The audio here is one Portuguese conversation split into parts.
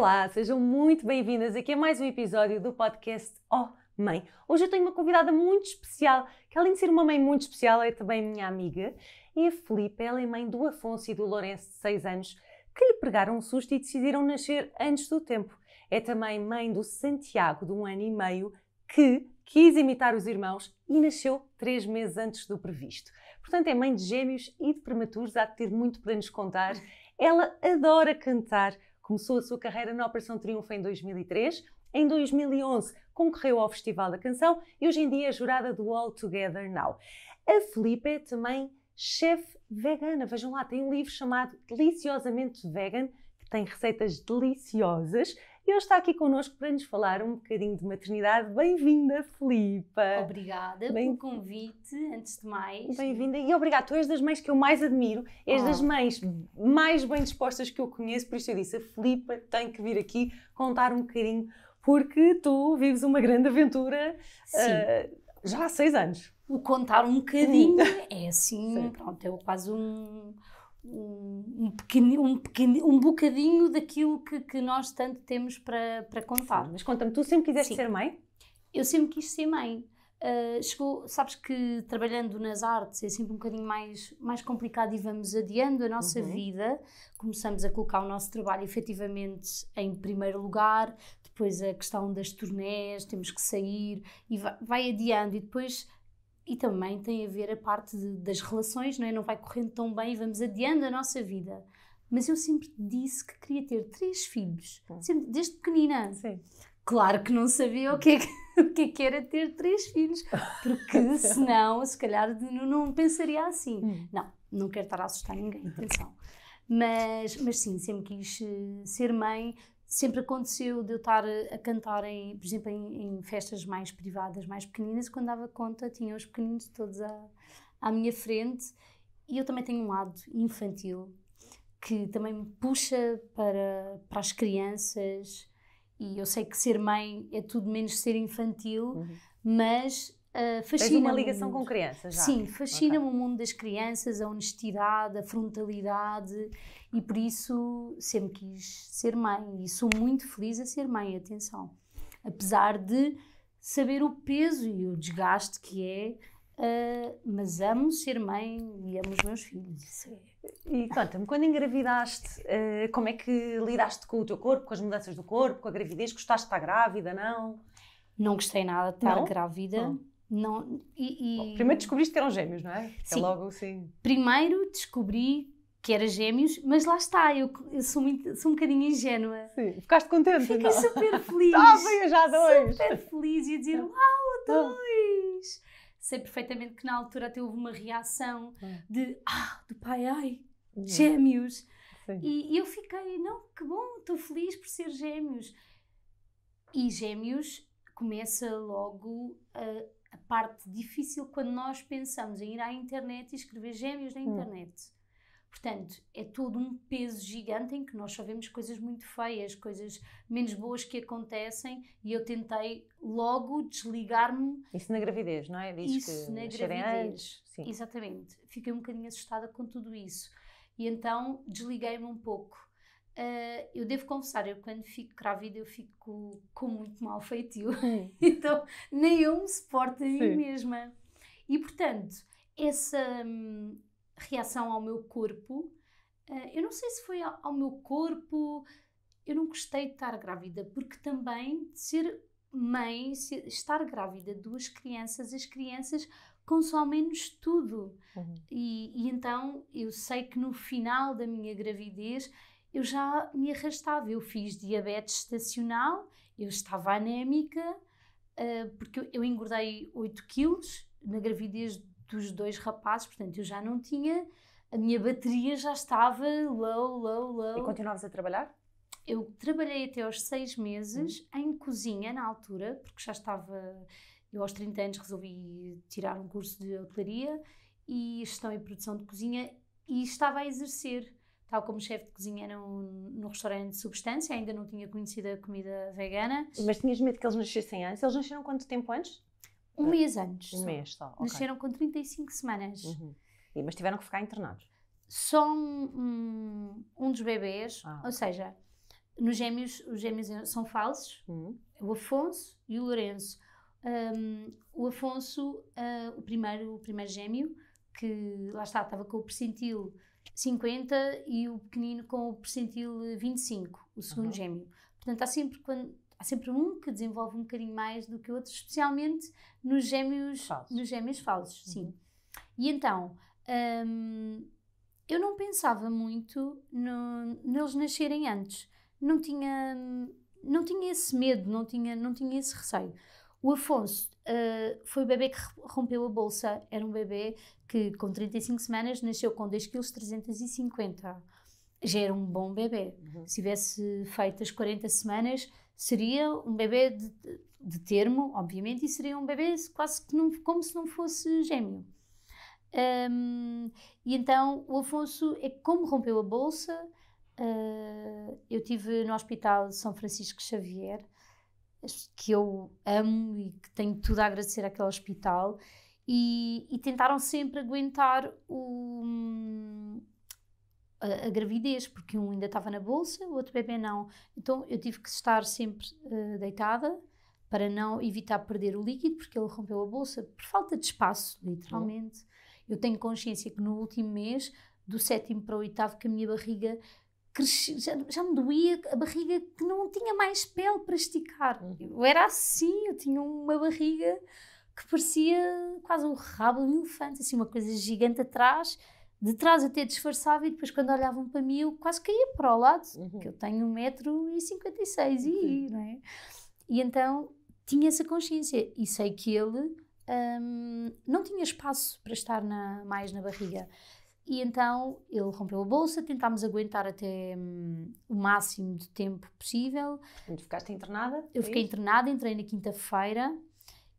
Olá, sejam muito bem-vindas aqui a é mais um episódio do podcast Oh Mãe. Hoje eu tenho uma convidada muito especial, que além de ser uma mãe muito especial, é também minha amiga. E a Filipe, ela é mãe do Afonso e do Lourenço, de 6 anos, que lhe pregaram um susto e decidiram nascer antes do tempo. É também mãe do Santiago, de um ano e meio, que quis imitar os irmãos e nasceu três meses antes do previsto. Portanto, é mãe de gêmeos e de prematuros, há de ter muito para nos contar. Ela adora cantar, Começou a sua carreira na Operação Triunfo em 2003, em 2011 concorreu ao Festival da Canção e hoje em dia é jurada do All Together Now. A Felipe é também chefe vegana. Vejam lá, tem um livro chamado Deliciosamente Vegan, que tem receitas deliciosas e hoje está aqui connosco para nos falar um bocadinho de maternidade. Bem-vinda, Filipa! Obrigada Bem... pelo convite, antes de mais. Bem-vinda e obrigada. Tu és das mães que eu mais admiro, és oh. das mães mais bem dispostas que eu conheço, por isso eu disse, a Filipa tem que vir aqui contar um bocadinho, porque tu vives uma grande aventura uh, já há seis anos. O contar um bocadinho é assim, Sim. pronto, é quase um um, pequeno, um, pequeno, um bocadinho daquilo que, que nós tanto temos para, para contar. Sim, mas conta-me, tu sempre quiseste Sim. ser mãe? Eu sempre quis ser mãe. Uh, chegou, sabes que trabalhando nas artes é sempre um bocadinho mais, mais complicado e vamos adiando a nossa uhum. vida, começamos a colocar o nosso trabalho efetivamente em primeiro lugar, depois a questão das turnés, temos que sair e vai, vai adiando e depois e também tem a ver a parte de, das relações, não é? Não vai correndo tão bem e vamos adiando a nossa vida. Mas eu sempre disse que queria ter três filhos, hum. sempre, desde pequenina. Sim. Claro que não sabia o que, é que, o que, é que era ter três filhos, porque senão, se calhar, não, não pensaria assim. Hum. Não, não quero estar a assustar ninguém, atenção. Mas, mas sim, sempre quis eh, ser mãe, sempre aconteceu de eu estar a cantar, em, por exemplo, em, em festas mais privadas, mais pequeninas, e quando dava conta tinha os pequeninos todos à, à minha frente. E eu também tenho um lado infantil que também me puxa para, para as crianças. E eu sei que ser mãe é tudo menos ser infantil, uhum. mas uh, ah, fascina. Tens uma ligação com crianças, já. Sim, fascina-me okay. o mundo das crianças, a honestidade, a frontalidade e por isso sempre quis ser mãe e sou muito feliz a ser mãe, atenção. Apesar de saber o peso e o desgaste que é, uh, mas amo ser mãe e amo os meus filhos. É. E conta-me, quando engravidaste, uh, como é que lidaste com o teu corpo, com as mudanças do corpo, com a gravidez? Gostaste de estar grávida, não? Não gostei nada de estar não? grávida. Não. Não, e, e... Bom, primeiro descobriste que eram gêmeos, não é? Sim. É logo assim. Primeiro descobri que era gêmeos, mas lá está, eu, eu sou, muito, sou um bocadinho ingênua. Sim, ficaste contente? Fiquei não? super feliz. Tá, Estava já dois. Super feliz e a dizer, uau, ah. dois. Sei perfeitamente que na altura até houve uma reação ah. de, ah, do pai, ai, hum. gêmeos. E, e eu fiquei, não, que bom, estou feliz por ser gêmeos. E gêmeos começa logo a, a parte difícil quando nós pensamos em ir à internet e escrever gêmeos na hum. internet. Hum Portanto, é todo um peso gigante em que nós só vemos coisas muito feias, coisas menos boas que acontecem e eu tentei logo desligar-me. Isso na gravidez, não é? Diz isso que na gravidez. Exatamente. Fiquei um bocadinho assustada com tudo isso e então desliguei-me um pouco. Uh, eu devo confessar, eu quando fico grávida eu fico com muito mau feitio, hum. então nem eu me suporto a mim mesma. E portanto, essa, hum, reação ao meu corpo. Uh, eu não sei se foi ao, ao meu corpo, eu não gostei de estar grávida, porque também de ser mãe, estar grávida de duas crianças, as crianças consomem-nos tudo. Uhum. E, e, então eu sei que no final da minha gravidez eu já me arrastava. Eu fiz diabetes estacional, eu estava anémica, uh, eh, porque eu, eu engordei 8 quilos na gravidez dos dois rapazes, portanto eu já não tinha, a minha bateria já estava low, low, low. E continuavas a trabalhar? Eu trabalhei até aos seis meses hum. em cozinha na altura, porque já estava. Eu aos 30 anos resolvi tirar um curso de hotelaria e gestão e produção de cozinha e estava a exercer, tal como chefe de cozinha num, num restaurante de substância, ainda não tinha conhecido a comida vegana. Mas tinhas medo que eles nascessem antes? Eles nasceram quanto tempo antes? Um ah, mês antes. Um mês só. Okay. Nasceram com 35 semanas. Uhum. E, mas tiveram que ficar internados? Só um, um, dos bebês, ah. ou seja, nos gêmeos, os gêmeos são falsos, uhum. o Afonso e o Lourenço. Um, o Afonso, uh, o, primeiro, o primeiro gêmeo, que lá está, estava com o percentil 50 e o pequenino com o percentil 25, o segundo uhum. gêmeo. Portanto, há sempre, quando, há sempre um que desenvolve um bocadinho mais do que o outro, especialmente nos gêmeos falsos. Nos gêmeos falsos uhum. sim. E então, hum, eu não pensava muito no, neles nascerem antes. Não tinha, não tinha esse medo, não tinha, não tinha esse receio. O Afonso uh, foi o bebê que rompeu a bolsa. Era um bebê que, com 35 semanas, nasceu com 2,350 kg. Já era um bom bebê. Uhum. Se tivesse feito as 40 semanas, seria um bebê de, de termo, obviamente, e seria um bebê quase que não, como se não fosse gêmeo. Um, e então o Afonso, é como rompeu a bolsa, uh, eu tive no Hospital de São Francisco Xavier, que eu amo e que tenho tudo a agradecer àquele hospital, e, e tentaram sempre aguentar o, a, gravidez, porque um ainda estava na bolsa, o outro bebê não. Então eu tive que estar sempre uh, deitada para não evitar perder o líquido, porque ele rompeu a bolsa por falta de espaço, literalmente. Eu tenho consciência que no último mês, do sétimo para o oitavo, que a minha barriga cresci, já, já, me doía a barriga que não tinha mais pele para esticar. Hum. Eu era assim, eu tinha uma barriga que parecia quase um rabo de um elefante, assim, uma coisa gigante atrás de trás até disfarçava e depois quando olhavam para mim eu quase caía para o lado, uhum. que eu tenho 1,56m e, uhum. não é? E então tinha essa consciência e sei que ele um, não tinha espaço para estar na, mais na barriga. E então ele rompeu a bolsa, tentámos aguentar até hum, o máximo de tempo possível. Onde ficaste internada? Eu fiquei internada, entrei na quinta-feira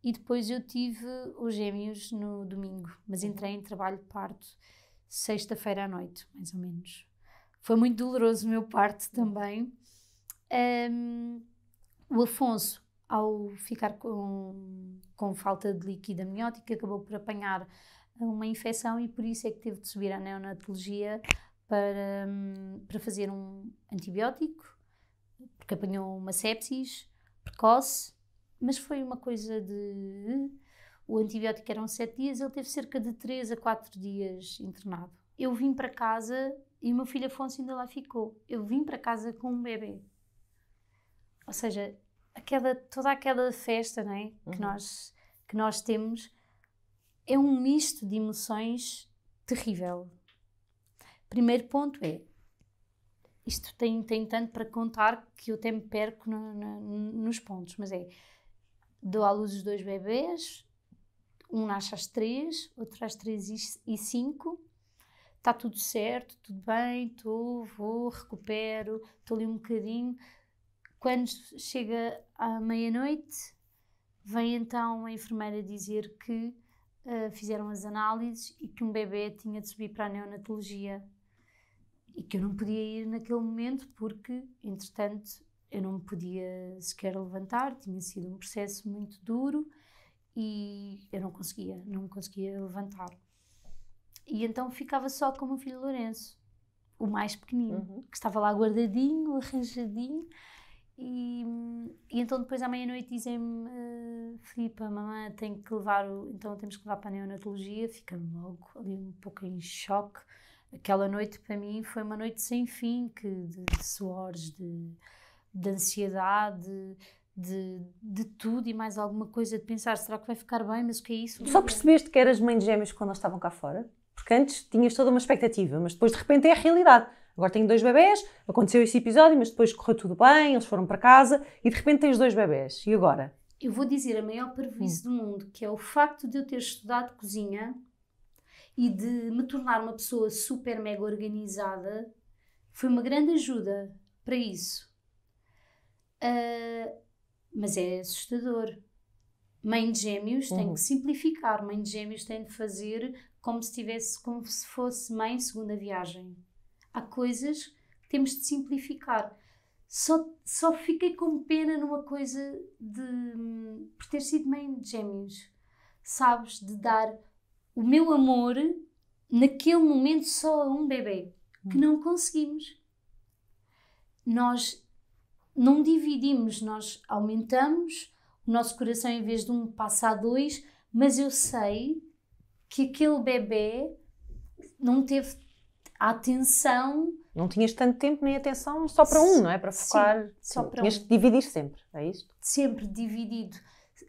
e depois eu tive os gêmeos no domingo, mas uhum. entrei em trabalho de parto sexta-feira à noite, mais ou menos. Foi muito doloroso meu parte também. Um, o Afonso, ao ficar com, com falta de líquido amniótico, acabou por apanhar uma infecção e por isso é que teve de subir à neonatologia para, hum, para fazer um antibiótico, porque apanhou uma sepsis precoce, mas foi uma coisa de o antibiótico eram sete dias, ele teve cerca de três a quatro dias internado. Eu vim para casa e o meu filho Afonso ainda lá ficou. Eu vim para casa com um bebê. Ou seja, aquela, toda aquela festa não é? Uhum. que, nós, que nós temos é um misto de emoções terrível. Primeiro ponto é isto tem, tem tanto para contar que eu até me perco no, no, nos pontos, mas é dou à luz os dois bebês, um nasce às três, outro às três e cinco. Está tudo certo, tudo bem, estou, vou, recupero, estou ali um bocadinho. Quando chega à meia-noite, vem então a enfermeira dizer que uh, fizeram as análises e que um bebê tinha de subir para a neonatologia e que eu não podia ir naquele momento porque, entretanto, eu não me podia sequer levantar, tinha sido um processo muito duro e eu não conseguia, não conseguia levantar. E então ficava só com o meu filho Lourenço, o mais pequenino, uhum. que estava lá guardadinho, arranjadinho. E, e então depois à meia-noite dizem-me, ah, Filipa, mamãe tem que levar, o, então temos que levar para a neonatologia, fica-me logo ali um pouco em choque. Aquela noite para mim foi uma noite sem fim, que, de, de suores, de, de ansiedade, de, de tudo e mais alguma coisa, de pensar será que vai ficar bem, mas o que é isso? Só percebeste que eras mãe de gêmeos quando elas estavam cá fora? Porque antes tinhas toda uma expectativa, mas depois de repente é a realidade. Agora tenho dois bebés, aconteceu esse episódio, mas depois correu tudo bem, eles foram para casa e de repente tens dois bebés. E agora? Eu vou dizer a maior prejuízo hum. do mundo, que é o facto de eu ter estudado cozinha e de me tornar uma pessoa super mega organizada, foi uma grande ajuda para isso. Uh, mas é assustador. Mãe de gêmeos uhum. tem que simplificar, mãe de gêmeos tem de fazer como se tivesse, como se fosse mãe segunda viagem. Há coisas que temos de simplificar. Só, só fiquei com pena numa coisa de por ter sido mãe de gêmeos, sabes, de dar o meu amor naquele momento só a um bebê, que uhum. não conseguimos. Nós não dividimos, nós aumentamos o nosso coração em vez de um passa a dois, mas eu sei que aquele bebê não teve a atenção. Não tinhas tanto tempo nem atenção só para um, não é? Para focar. Sim, só para tinhas um. que dividir sempre, é isto? Sempre dividido.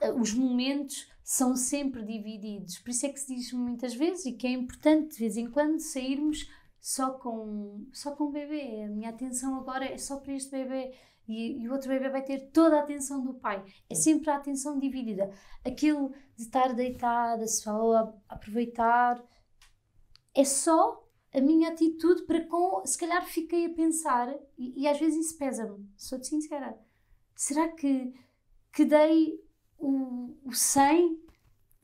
Eh, os momentos são sempre divididos. Por isso é que se diz muitas vezes e que é importante de vez em quando sairmos só com, só com o bebê. A minha atenção agora é só para este bebê. E, e, o outro bebê vai ter toda a atenção do pai. É sempre a atenção dividida. Aquilo de estar deitada, só a aproveitar, é só a minha atitude para com. Se calhar fiquei a pensar, e, e às vezes isso pesa-me, sou-te sincera. Será que, que dei o, o 100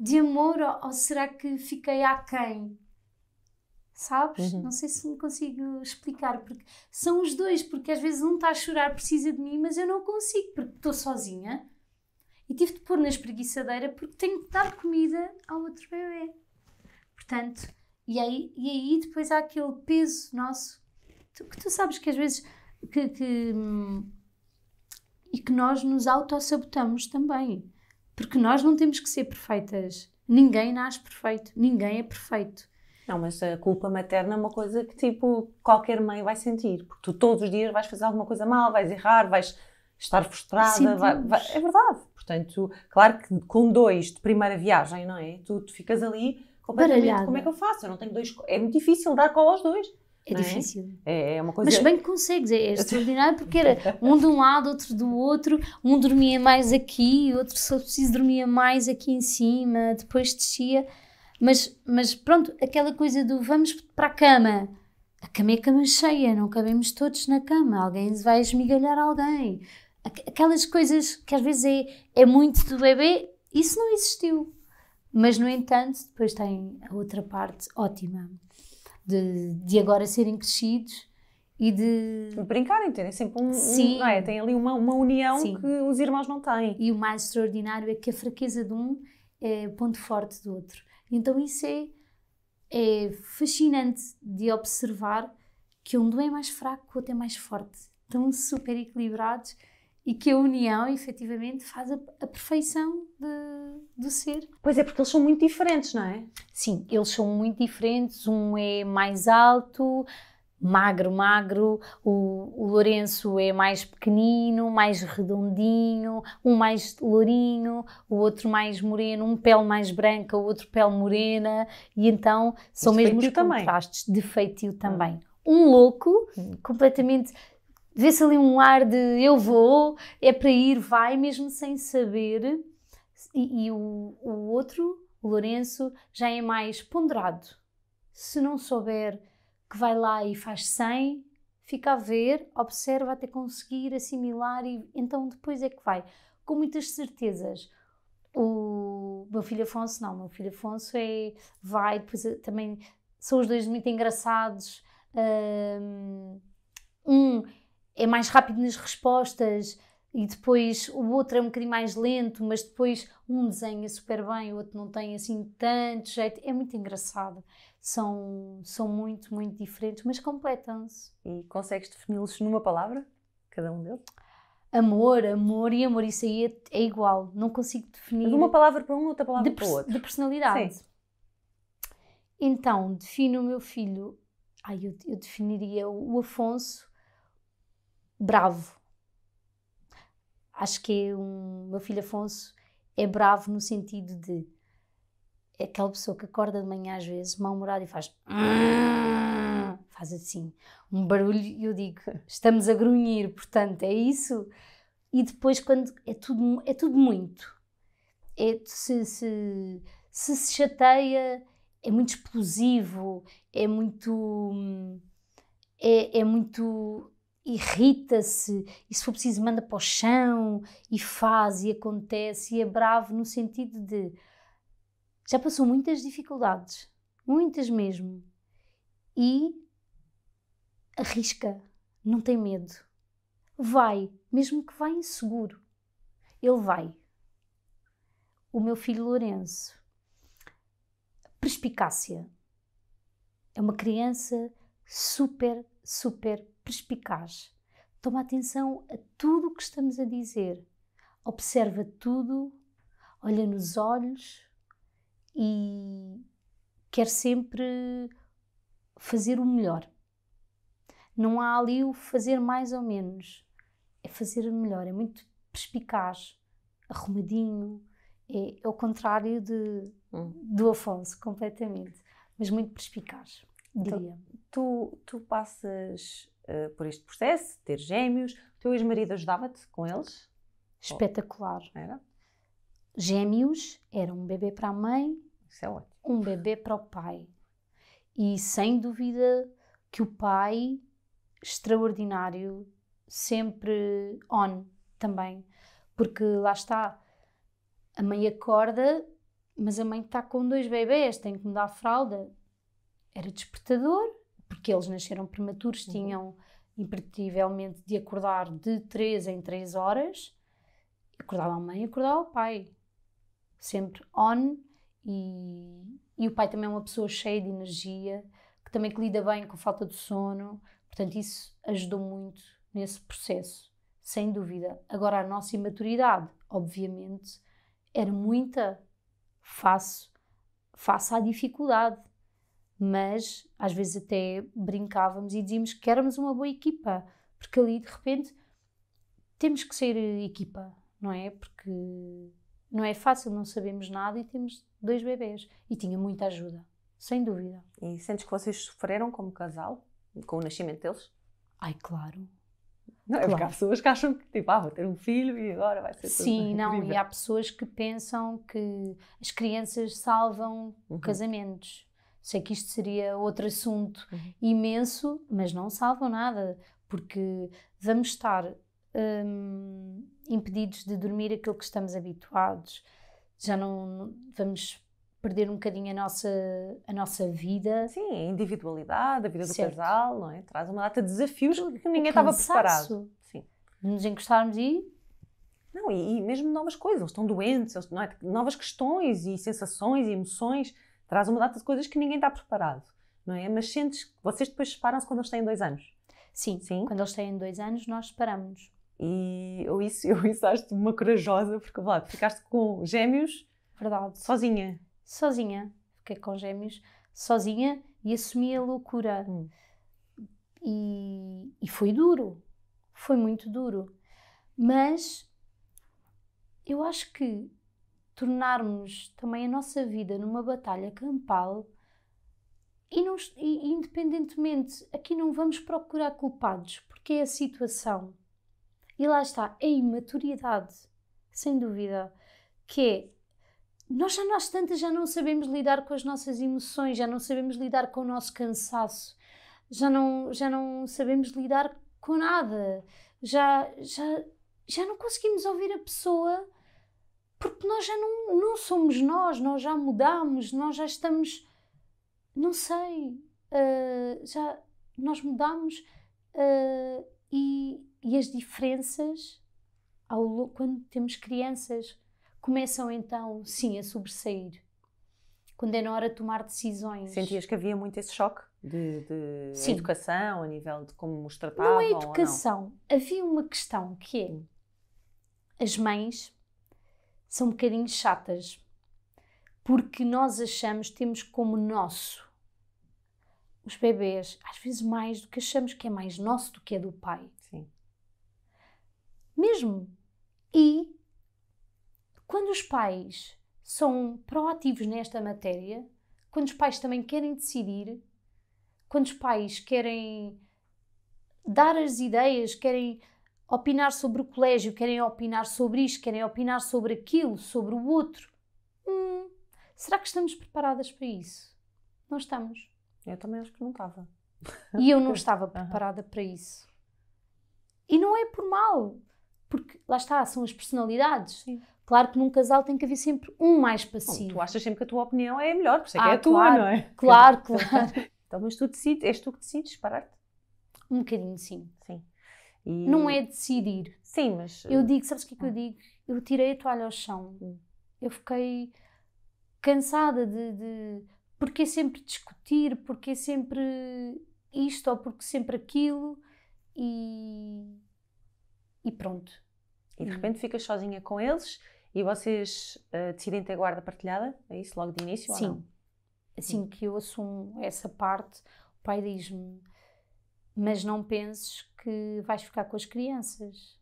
de amor ou, ou será que fiquei aquém? sabes? Uhum. Não sei se me consigo explicar, porque são os dois, porque às vezes um está a chorar, precisa de mim, mas eu não consigo, porque estou sozinha e tive de pôr na espreguiçadeira porque tenho de dar comida ao outro bebê. Portanto, e aí, e aí depois há aquele peso nosso que tu sabes que às vezes que, que hum, e que nós nos auto-sabotamos também, porque nós não temos que ser perfeitas. Ninguém nasce perfeito, ninguém é perfeito não, mas a culpa materna é uma coisa que, tipo, qualquer mãe vai sentir. Porque tu todos os dias vais fazer alguma coisa mal, vais errar, vais estar frustrada. Vai, vai, é verdade. Portanto, claro que com dois de primeira viagem, não é? Tu, tu ficas ali completamente, Baralhada. como é que eu faço? Eu não tenho dois... É muito difícil dar cola aos dois. É, é difícil. É? é? uma coisa... Mas bem que consegues, é, é extraordinário porque era um de um lado, outro do outro, um dormia mais aqui, outro só preciso dormia mais aqui em cima, depois descia... Mas, mas pronto, aquela coisa do vamos para a cama. A cama é cama cheia, não cabemos todos na cama. Alguém vai esmigalhar alguém. Aquelas coisas que às vezes é, é muito do bebê, isso não existiu. Mas, no entanto, depois tem a outra parte ótima de, de agora serem crescidos e de. Brincarem, terem sempre um. Sim. Um, é, tem ali uma, uma união Sim. que os irmãos não têm. E o mais extraordinário é que a fraqueza de um é ponto forte do outro. Então isso é, é fascinante de observar que um é mais fraco que o outro é mais forte. Estão super equilibrados e que a união efetivamente faz a, a perfeição de, do ser. Pois é, porque eles são muito diferentes, não é? Sim, eles são muito diferentes. Um é mais alto, magro, magro, o, o Lourenço é mais pequenino, mais redondinho, um mais lourinho, o outro mais moreno, um pele mais branca, o outro pele morena, e então são de mesmo os contrastes de feitio ah. também. Um louco, completamente vê-se ali um ar de eu vou, é para ir, vai, mesmo sem saber. E, e, o, o outro, o Lourenço, já é mais ponderado. Se não souber, que vai lá e faz 100, fica a ver, observa até conseguir assimilar e então depois é que vai. Com muitas certezas. O meu filho Afonso, não, o meu filho Afonso é, vai, depois eh, também são os dois muito engraçados. Um é mais rápido nas respostas e depois o outro é um bocadinho mais lento, mas depois um desenha super bem, o outro não tem assim tanto jeito. É muito engraçado são, são muito, muito diferentes, mas completam-se. E consegues defini-los numa palavra, cada um deles? Amor, amor e amor, isso aí é, é igual, não consigo definir. de uma palavra para um, outra palavra de, para outro. De personalidade. Sim. Então, defino o meu filho, ai, eu, eu definiria o Afonso bravo. Acho que é um, meu filho Afonso é bravo no sentido de é aquela pessoa que acorda de manhã às vezes mal-humorada e faz faz assim um barulho e eu digo estamos a grunhir, portanto é isso e depois quando é tudo, é tudo muito é, se, se, se se chateia é muito explosivo é muito é, é muito irrita-se e se for preciso manda para o chão e faz e acontece e é bravo no sentido de já passou muitas dificuldades, muitas mesmo, e arrisca, não tem medo. Vai, mesmo que vá inseguro, ele vai. O meu filho Lourenço, perspicácia. É uma criança super, super perspicaz. Toma atenção a tudo o que estamos a dizer, observa tudo, olha nos olhos, e quer sempre fazer o melhor. Não há ali o fazer mais ou menos, é fazer o melhor, é muito perspicaz, arrumadinho, é, é o contrário de, hum. do Afonso, completamente, mas muito perspicaz, então, diria. Tu, tu, tu passas uh, por este processo, ter gêmeos, o teu ex-marido ajudava-te com eles? Espetacular. Era? Gêmeos, era um bebê para a mãe isso é ótimo. Um bebê para o pai. E sem dúvida que o pai, extraordinário, sempre on também. Porque lá está, a mãe acorda, mas a mãe está com dois bebês, tem que mudar a fralda. Era despertador, porque eles nasceram prematuros, uhum. tinham impertivelmente de acordar de 3 em 3 horas, acordava a mãe, acordava o pai. Sempre on, e, e o pai também é uma pessoa cheia de energia, que também que lida bem com a falta de sono, portanto, isso ajudou muito nesse processo, sem dúvida. Agora, a nossa imaturidade, obviamente, era muita face, face à dificuldade, mas às vezes até brincávamos e dizíamos que éramos uma boa equipa, porque ali de repente temos que ser equipa, não é? Porque não é fácil, não sabemos nada e temos dois bebês e tinha muita ajuda, sem dúvida. E sentes que vocês sofreram como casal com o nascimento deles? Ai, claro. Não, é porque há pessoas que acham que tipo, ah, vou ter um filho e agora vai ser Sim, não, incrível. e há pessoas que pensam que as crianças salvam uhum. casamentos. Sei que isto seria outro assunto uhum. imenso, mas não salvam nada, porque vamos estar hum, impedidos de dormir aquilo que estamos habituados, já não vamos perder um bocadinho a nossa, a nossa vida. Sim, a individualidade, a vida do certo. casal, não é? Traz uma data de desafios que ninguém estava preparado. Sim. Nos encostarmos e. Não, e, e mesmo novas coisas, eles estão doentes, eles, é? novas questões e sensações e emoções, traz uma data de coisas que ninguém está preparado, não é? Mas sentes, vocês depois separam-se quando eles têm dois anos. Sim, Sim, quando eles têm dois anos nós separamos. E eu isso, eu isso acho-te uma corajosa, porque lá, ficaste com gêmeos Verdade. sozinha. Sozinha. Fiquei com gêmeos sozinha e assumi a loucura. Hum. E, e foi duro. Foi muito duro. Mas eu acho que tornarmos também a nossa vida numa batalha campal e, não, e, independentemente, aqui não vamos procurar culpados, porque é a situação. E lá está a imaturidade, sem dúvida, que é nós já nós tantas já não sabemos lidar com as nossas emoções, já não sabemos lidar com o nosso cansaço, já não, já não sabemos lidar com nada, já, já, já não conseguimos ouvir a pessoa porque nós já não, não somos nós, nós já mudamos, nós já estamos, não sei, uh, já nós mudamos uh, e, e as diferenças, ao, quando temos crianças, começam então, sim, a sobressair. Quando é na hora de tomar decisões. Sentias que havia muito esse choque de, de educação, a nível de como nos tratavam? Não é educação. Não? Havia uma questão que é: hum. as mães são um bocadinho chatas porque nós achamos, temos como nosso os bebês, às vezes mais do que achamos que é mais nosso do que é do pai. Mesmo. E quando os pais são proativos nesta matéria, quando os pais também querem decidir, quando os pais querem dar as ideias, querem opinar sobre o colégio, querem opinar sobre isto, querem opinar sobre aquilo, sobre o outro. Hum, será que estamos preparadas para isso? Não estamos. Eu também acho que não estava. E eu não estava preparada para isso. E não é por mal. Porque lá está, são as personalidades. Sim. Claro que num casal tem que haver sempre um mais passivo. Bom, tu achas sempre que a tua opinião é a melhor, por isso é ah, que é ah, a claro, tua, não é? Claro, claro. então, mas tu decides, és tu que decides parar-te? Um bocadinho, sim. Sim. E... Não é decidir. Sim, mas. Eu digo, sabes o que é que eu ah. digo? Eu tirei a toalha ao chão. Hum. Eu fiquei cansada de, de. Porque sempre discutir, porque sempre isto ou porque sempre aquilo. E e pronto. E de hum. repente ficas sozinha com eles e vocês uh, decidem ter guarda partilhada? É isso logo de início? Sim. Ou não? Assim hum. que eu assumo essa parte, o pai diz-me: Mas não penses que vais ficar com as crianças,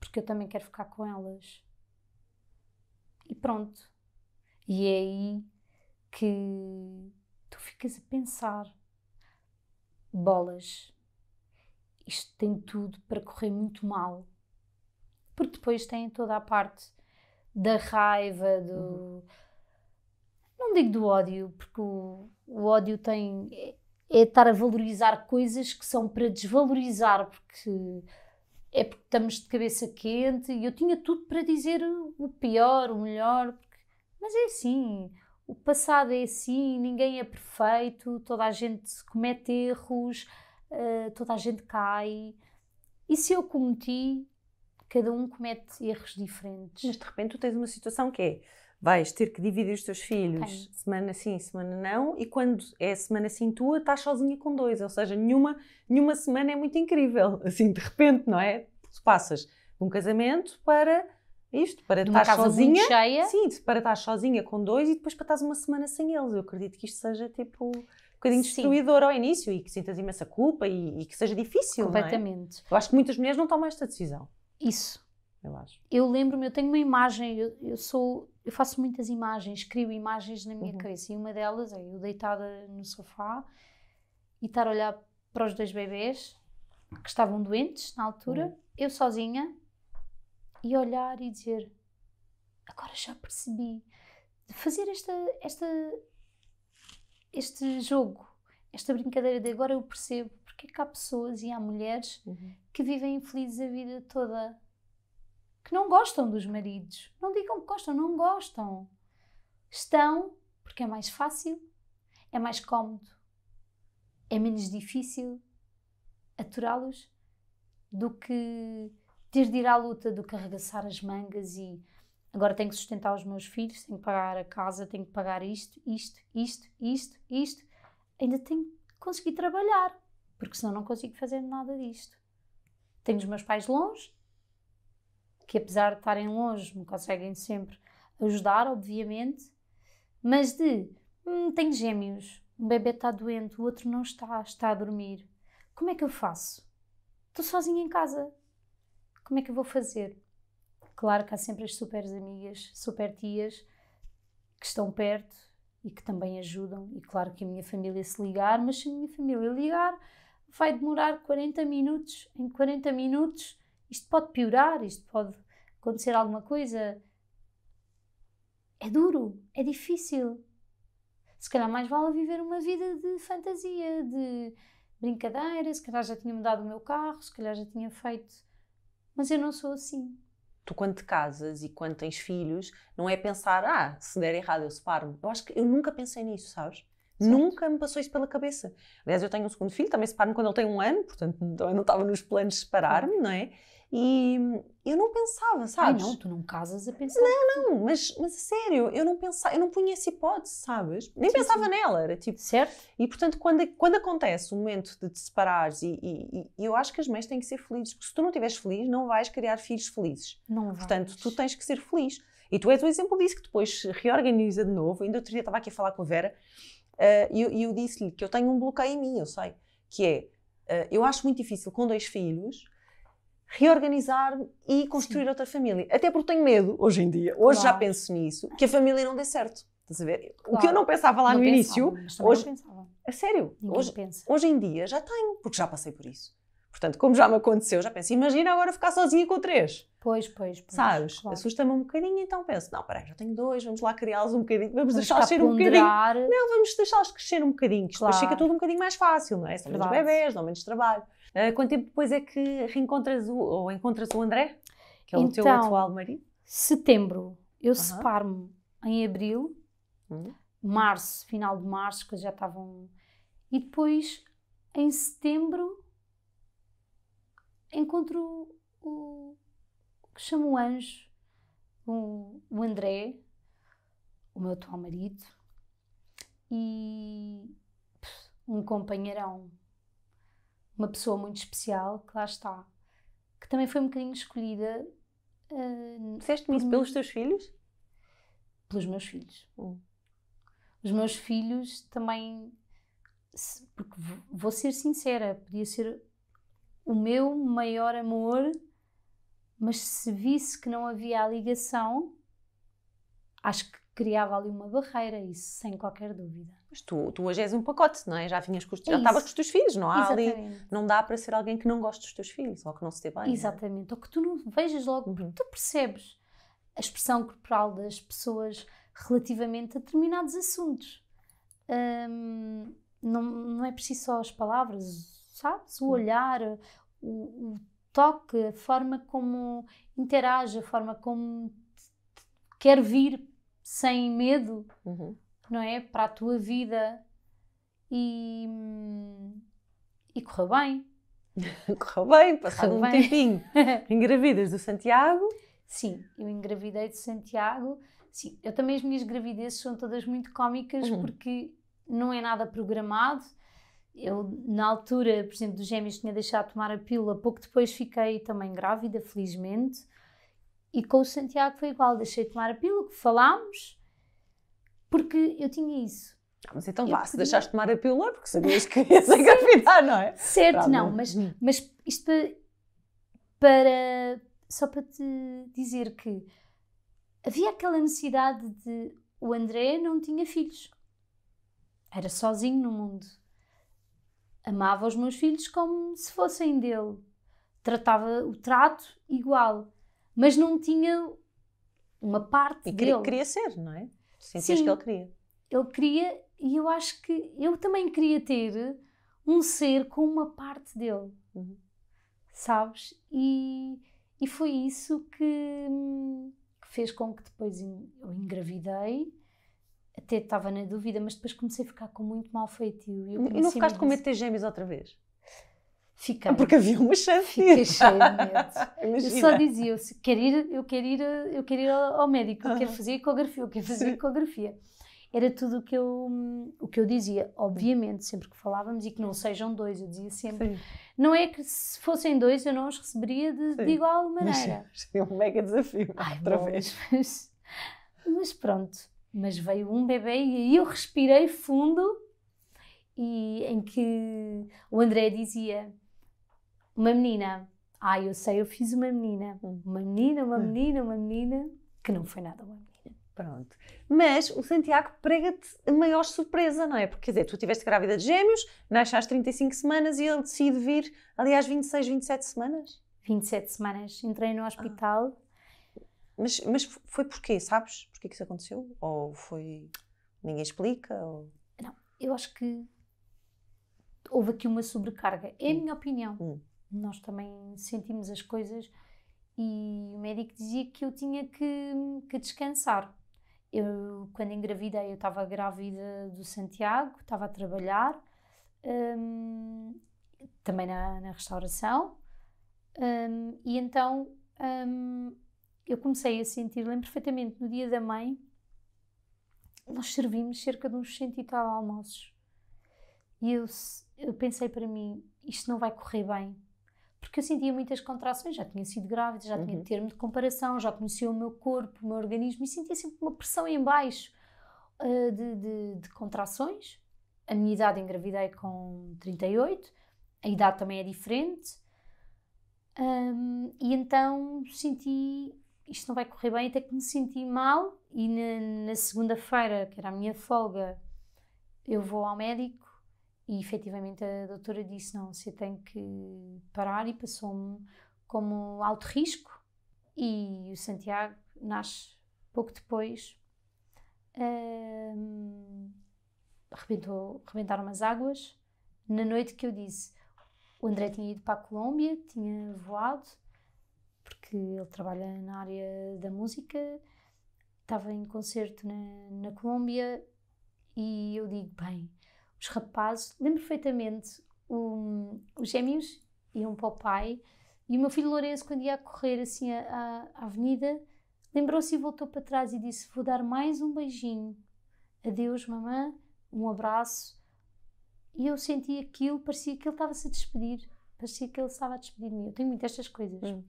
porque eu também quero ficar com elas. E pronto. E é aí que tu ficas a pensar: bolas, isto tem tudo para correr muito mal. Porque depois tem toda a parte da raiva, do. Uhum. Não digo do ódio, porque o, o ódio tem. É, é estar a valorizar coisas que são para desvalorizar, porque é porque estamos de cabeça quente e eu tinha tudo para dizer o pior, o melhor, porque... mas é assim. O passado é assim, ninguém é perfeito, toda a gente comete erros, eh, toda a gente cai. E se eu cometi, cada um comete erros diferentes. Mas de repente tu tens uma situação que é vais ter que dividir os teus filhos okay. semana sim, semana não, e quando é semana sim tua, estás sozinha com dois, ou seja, nenhuma, nenhuma semana é muito incrível, assim, de repente, não é? Tu passas de um casamento para isto, para estar sozinha. Sim, para estar sozinha com dois e depois para estar uma semana sem eles. Eu acredito que isto seja tipo bocadinho destruidor ao início e que sintas imensa culpa e, e que seja difícil. É? Completamente. É? Eu acho que muitas mulheres não tomam esta decisão. Isso. Eu acho. Eu lembro-me, eu tenho uma imagem, eu, eu, sou, eu faço muitas imagens, crio imagens na minha uhum. cabeça e uma delas é eu deitada no sofá e estar a olhar para os dois bebés que estavam doentes na altura, uhum. eu sozinha e olhar e dizer agora já percebi fazer esta, esta este jogo, esta brincadeira de agora eu percebo porque é que há pessoas e há mulheres uhum. que vivem infelizes a vida toda, que não gostam dos maridos. Não digam que gostam, não gostam. Estão porque é mais fácil, é mais cómodo, é menos difícil aturá-los do que ter de ir à luta, do que arregaçar as mangas e Agora tenho que sustentar os meus filhos, tenho que pagar a casa, tenho que pagar isto, isto, isto, isto, isto. Ainda tenho que conseguir trabalhar, porque senão não consigo fazer nada disto. Tenho os meus pais longe, que apesar de estarem longe, me conseguem sempre ajudar, obviamente, mas de hum, tenho gêmeos, um bebê está doente, o outro não está, está a dormir. Como é que eu faço? Estou sozinha em casa. Como é que eu vou fazer? Claro que há sempre as super amigas, super tias que estão perto e que também ajudam. E claro que a minha família se ligar, mas se a minha família ligar, vai demorar 40 minutos. Em 40 minutos, isto pode piorar, isto pode acontecer alguma coisa. É duro, é difícil. Se calhar mais vale viver uma vida de fantasia, de brincadeira. Se calhar já tinha mudado o meu carro, se calhar já tinha feito. Mas eu não sou assim tu quando te casas e quando tens filhos, não é pensar, ah, se der errado eu separo-me. Eu acho que eu nunca pensei nisso, sabes? Certo. Nunca me passou isso pela cabeça. Aliás, eu tenho um segundo filho, também separo-me quando ele tem um ano, portanto não estava nos planos de separar-me, uhum. não é? E eu não pensava, sabes? Ai, não, tu não casas a pensar. Não, não, mas, mas sério, eu não pensava, eu não punha essa hipótese, sabes? Nem sim, pensava sim. nela, era tipo. Certo. E portanto, quando, quando acontece o momento de te separares, e, e, e, eu acho que as mães têm que ser felizes, porque se tu não estiveres feliz, não vais criar filhos felizes. Não vais. Portanto, tu tens que ser feliz. E tu és o exemplo disso, que depois se reorganiza de novo. Ainda outro dia estava aqui a falar com a Vera uh, e eu, eu disse-lhe que eu tenho um bloqueio em mim, eu sei, que é, uh, eu acho muito difícil com dois filhos reorganizar-me e construir Sim. outra família. Até porque tenho medo, hoje em dia, hoje claro. já penso nisso, que a família não dê certo. Estás a ver? Claro. O que eu não pensava lá não no pensava, início, hoje. Pensava. A sério, hoje, pensa. hoje em dia já tenho, porque já passei por isso. Portanto, como já me aconteceu, já penso, imagina agora ficar sozinha com três. Pois, pois, pois. Sabes? Claro. Assusta-me um bocadinho, então penso, não, peraí, já tenho dois, vamos lá criá-los um bocadinho, vamos, vamos deixá-los crescer um bocadinho. Não, vamos deixá-los crescer um bocadinho, que claro. depois fica tudo um bocadinho mais fácil, não é? São menos bebés, dão menos trabalho. Eh, quanto tempo depois é que reencontras o, ou encontras o André, que é o então, teu atual marido? Setembro. Eu uhum. separo-me em abril, uhum. março, final de março, que já estavam. E depois, em setembro, encontro o que chamo o anjo, o, o André, o meu atual marido, e um companheirão uma pessoa muito especial que lá está, que também foi um bocadinho escolhida. Uh, Disseste-me isso pelos teus filhos? Pelos meus filhos. Hum. Os meus filhos também. Porque vou ser sincera, podia ser o meu maior amor, mas se visse que não havia a ligação, acho que criava ali uma barreira, isso sem qualquer dúvida. Mas tu, tu hoje és um pacote, não é? Já vinhas com, é já estavas com os teus filhos, não há Exatamente. ali, não dá para ser alguém que não gosta dos teus filhos ou que não se dê bem. É? Exatamente, é? ou que tu não vejas logo, uhum. tu percebes a expressão corporal das pessoas relativamente a determinados assuntos. Hum, não, não é preciso só as palavras, sabes? O uhum. olhar, o, o toque, a forma como interage, a forma como quer vir sem medo, uhum. não é? Para a tua vida e, e correu bem. correu bem, passou um bem. tempinho. Engravidas do Santiago? Sim, eu engravidei de Santiago. Sim, eu também as minhas gravidezes são todas muito cómicas uhum. porque não é nada programado. Eu, na altura, por exemplo, dos gêmeos, tinha deixado de tomar a pílula, pouco depois fiquei também grávida, felizmente. E com o Santiago foi igual, deixei de tomar a pílula, que falámos, porque eu tinha isso. Ah, mas então eu vá, podia... se deixaste de tomar a pílula porque sabias que ias engravidar, não é? Certo, não, mas, mas isto para, para, só para te dizer que havia aquela necessidade de o André não tinha filhos. Era sozinho no mundo. Amava os meus filhos como se fossem dele. Tratava o trato igual mas não tinha uma parte e queria, dele. queria ser, não é? Sentias Sim, que ele queria. Ele queria e eu acho que eu também queria ter um ser com uma parte dele, uhum. sabes? E, e foi isso que, que fez com que depois eu engravidei até estava na dúvida, mas depois comecei a ficar com muito mal feitio. E, e não ficaste com medo de ter gêmeos outra vez? Ah, porque havia uma chance. Fiquei cheia de medo. Eu só dizia, eu quero ir, eu quero ir, eu quero ir ao médico, eu quero fazer ecografia, eu quero fazer Sim. ecografia. Era tudo o que, eu, o que eu dizia, obviamente, sempre que falávamos, e que não sejam dois, eu dizia sempre. Sim. Não é que se fossem dois eu não os receberia de, de igual maneira. Mas seria um mega desafio, Ai, outra bom, vez. Mas, mas pronto, mas veio um bebê e aí eu respirei fundo e em que o André dizia uma menina. Ah, eu sei, eu fiz uma menina. Uma menina, uma hum. menina, uma menina, que não foi nada uma menina. Pronto. Mas o Santiago prega-te a maior surpresa, não é? Porque, quer dizer, tu tiveste grávida de gêmeos, nasce às 35 semanas e ele decide vir, aliás, 26, 27 semanas? 27 semanas. Entrei no ah. hospital. Ah. Mas, mas foi porquê, sabes? Porquê que isso aconteceu? Ou foi... ninguém explica? Ou... Não, eu acho que houve aqui uma sobrecarga. É a hum. minha opinião. Hum nós também sentimos as coisas e o médico dizia que eu tinha que, que descansar. Eu, quando engravidei, eu estava grávida do Santiago, estava a trabalhar, hum, também na, na restauração, hum, e então hum, eu comecei a sentir, lembro perfeitamente, no dia da mãe, nós servimos cerca de uns cento e tal almoços. E eu, eu pensei para mim, isto não vai correr bem, porque eu sentia muitas contrações, já tinha sido grávida, já uhum. tinha termo de comparação, já conhecia o meu corpo, o meu organismo e sentia sempre uma pressão em baixo uh, de, de, de contrações. A minha idade engravidei com 38, a idade também é diferente. Um, e então senti isto não vai correr bem, até que me senti mal. E na, na segunda-feira, que era a minha folga, eu vou ao médico e efetivamente a doutora disse: não, você tem que parar, e passou-me como alto risco. E o Santiago nasce pouco depois. Hum, rebentaram as águas. Na noite que eu disse, o André tinha ido para a Colômbia, tinha voado, porque ele trabalha na área da música, estava em concerto na, na Colômbia e eu digo: bem, os rapazes, lembro perfeitamente os gêmeos iam para o pai e o meu filho Lourenço, quando ia a correr assim à avenida, lembrou-se e voltou para trás e disse: Vou dar mais um beijinho, adeus, mamã, um abraço. E eu senti aquilo, parecia que ele estava-se a despedir, parecia que ele estava a despedir me Eu tenho muitas destas coisas. Hum.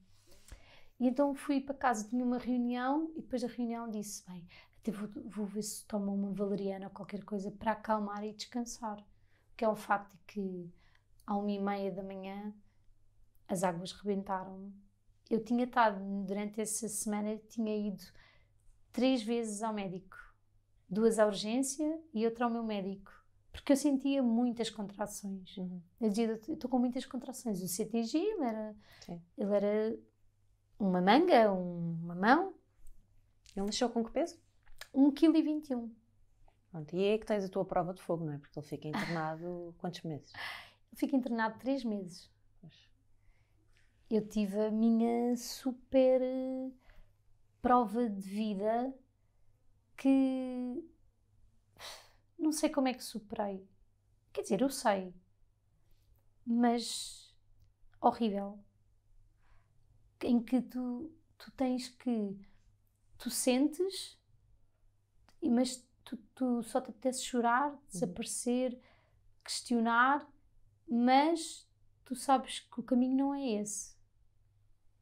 E então fui para casa, tinha uma reunião e depois da reunião disse: Bem, até tipo, vou, vou, ver se tomo uma valeriana ou qualquer coisa para acalmar e descansar. Porque é o facto de que, à uma e meia da manhã, as águas rebentaram. Eu tinha estado, durante essa semana, tinha ido três vezes ao médico. Duas à urgência e outra ao meu médico. Porque eu sentia muitas contrações. Uhum. Eu dizia, estou com muitas contrações. O CTG, ele era, ele era uma manga, um, uma mão. Ele nasceu com que peso? 1,21 kg. Pronto, e é que tens a tua prova de fogo, não é? Porque ele fica internado quantos meses? Ele fica internado 3 meses. Eu tive a minha super eh, prova de vida que não sei como é que superei. Quer dizer, eu sei, mas horrível. Em que tu, tu tens que. Tu sentes mas tu, tu só te apetece chorar, uhum. desaparecer, questionar, mas tu sabes que o caminho não é esse.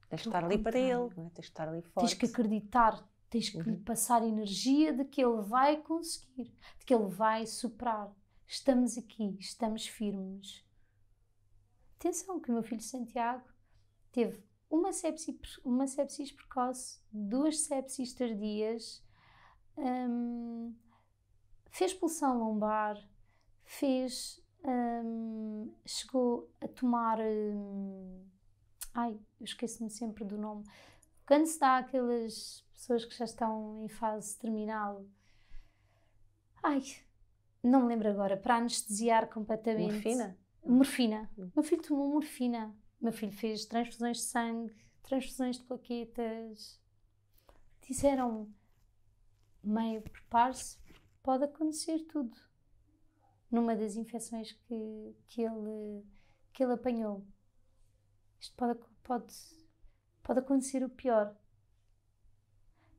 Tens de estar ali para ele, não é? tens de estar ali forte. Tens que acreditar, tens que lhe uhum. passar energia de que ele vai conseguir, de que ele vai superar. Estamos aqui, estamos firmes. Atenção, que o meu filho Santiago teve uma sepsis, uma sepsis precoce, duas sepsis tardias, um, fez pulsão lombar, fez. Um, chegou a tomar. Um, ai, eu esqueço-me sempre do nome. Quando se dá aquelas pessoas que já estão em fase terminal. Ai, não me lembro agora, para anestesiar completamente. Morfina? Morfina. Hum. Meu filho tomou morfina. Meu filho fez transfusões de sangue, transfusões de plaquetas. Disseram meio prepare-se, pode acontecer tudo numa das infecções que, que, ele, que ele apanhou. Isto pode, pode, pode acontecer o pior.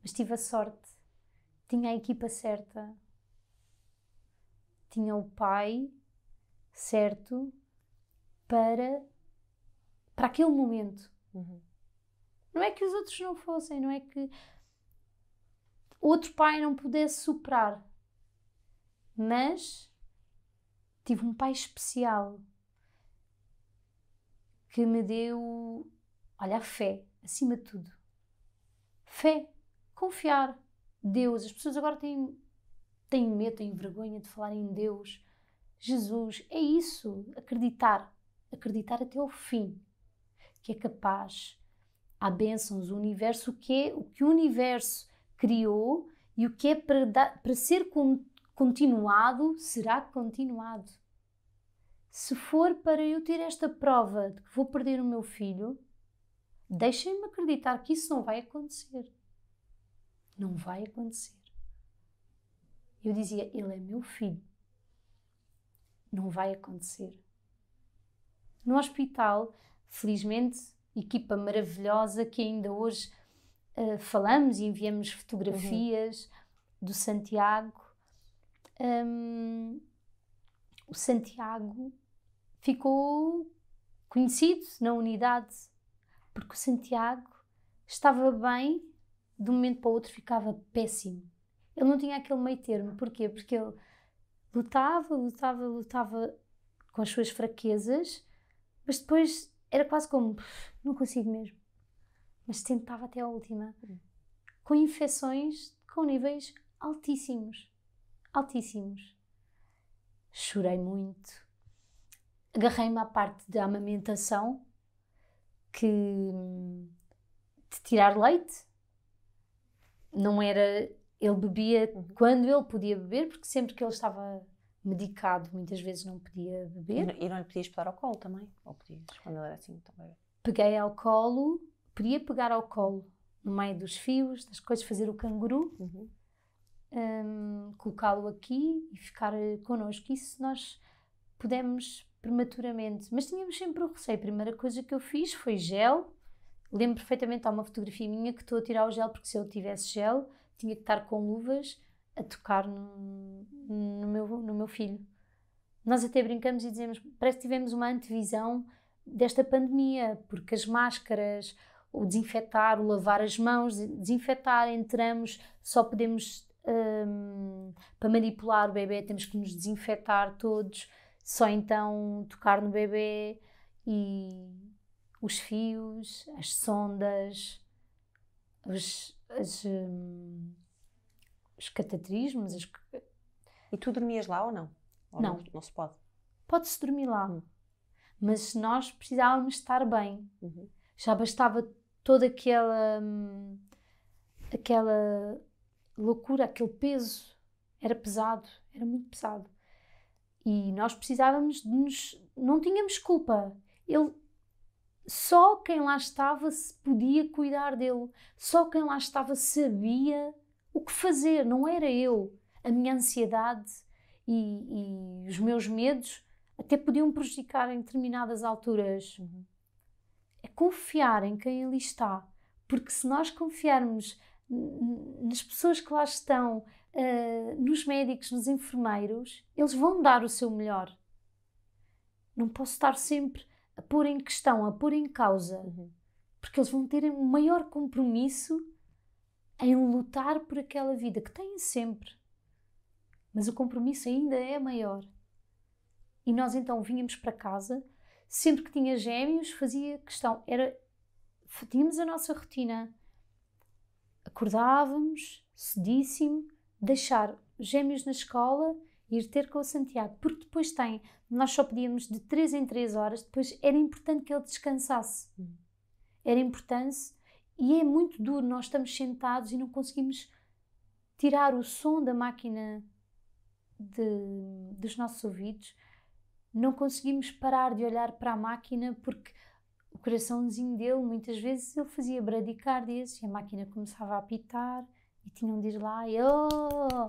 Mas tive a sorte, tinha a equipa certa, tinha o pai certo para, para aquele momento. Uhum. Não é que os outros não fossem, não é que outro pai não pudesse superar. Mas tive um pai especial que me deu, olha, a fé, acima de tudo. Fé, confiar. Deus, as pessoas agora têm, têm medo, têm vergonha de falar em Deus. Jesus, é isso, acreditar. Acreditar até ao fim que é capaz. Há bênçãos, o universo, o que é, o que o universo criou e o que é para, dar, para ser con continuado será continuado. Se for para eu ter esta prova de que vou perder o meu filho, deixem-me acreditar que isso não vai acontecer. Não vai acontecer. Eu dizia: Ele é meu filho. Não vai acontecer. No hospital, felizmente, equipa maravilhosa que ainda hoje eh, falamos e enviamos uhum. fotografias uhum. do Santiago. Um, o Santiago ficou conhecido na unidade, porque o Santiago estava bem, de um momento para o outro ficava péssimo. Ele não tinha aquele meio termo. Porquê? Porque ele lutava, lutava, lutava com as suas fraquezas, mas depois era quase como: não consigo mesmo mas tentava até a última. Hum. Com infecções com níveis altíssimos. Altíssimos. Chorei muito. Agarrei-me à parte da amamentação, que de tirar leite não era. Ele bebia uhum. quando ele podia beber, porque sempre que ele estava medicado, muitas vezes não podia beber. E não, e não lhe podias pegar ao colo também? Ou podias, quando ele era assim? Também. Peguei ao colo, podia pegar ao colo, no meio dos fios, das coisas, fazer o canguru, uhum. um, colocá-lo aqui e ficar eh, connosco. Isso nós pudemos prematuramente, mas tínhamos sempre o receio. A primeira coisa que eu fiz foi gel. Lembro perfeitamente, há uma fotografia minha que estou a tirar o gel, porque se eu tivesse gel, tinha que estar com luvas a tocar no, no meu, no meu filho. Nós até brincamos e dizemos, parece que tivemos uma antevisão desta pandemia, porque as máscaras, o desinfetar, o lavar as mãos, desinfetar, entramos, só podemos. Um, para manipular o bebê, temos que nos desinfetar todos, só então tocar no bebê e os fios, as sondas, os, as, um, os catatrismos. As... E tu dormias lá ou não? Ou não. não. não. se pode? Pode-se dormir lá, hum. mas nós precisávamos estar bem. Uhum. Já bastava toda aquela hum, aquela loucura, aquele peso era pesado, era muito pesado. E nós precisávamos de nos. não tínhamos culpa. Ele. Só quem lá estava se podia cuidar dele. Só quem lá estava sabia o que fazer. Não era eu. A minha ansiedade e, e os meus medos até podiam prejudicar em determinadas alturas. Uhum confiar em quem ali está. Porque se nós confiarmos nas pessoas que lá estão, eh, nos médicos, nos enfermeiros, eles vão dar o seu melhor. Não posso estar sempre a pôr em questão, a pôr em causa, uhum. porque eles vão ter um maior compromisso em lutar por aquela vida que têm sempre. Mas o compromisso ainda é maior. E nós então vínhamos para casa sempre que tinha gêmeos, fazia questão. Era, tínhamos a nossa rotina. Acordávamos cedíssimo, deixar gêmeos na escola ir ter com o Santiago, porque depois tem, nós só podíamos de 3 em 3 horas, depois era importante que ele descansasse. Era importante e é muito duro, nós estamos sentados e não conseguimos tirar o som da máquina de, dos nossos ouvidos não conseguimos parar de olhar para a máquina porque o coraçãozinho dele, muitas vezes, ele fazia bradicardias e a máquina começava a apitar e tinham de ir lá e... Oh!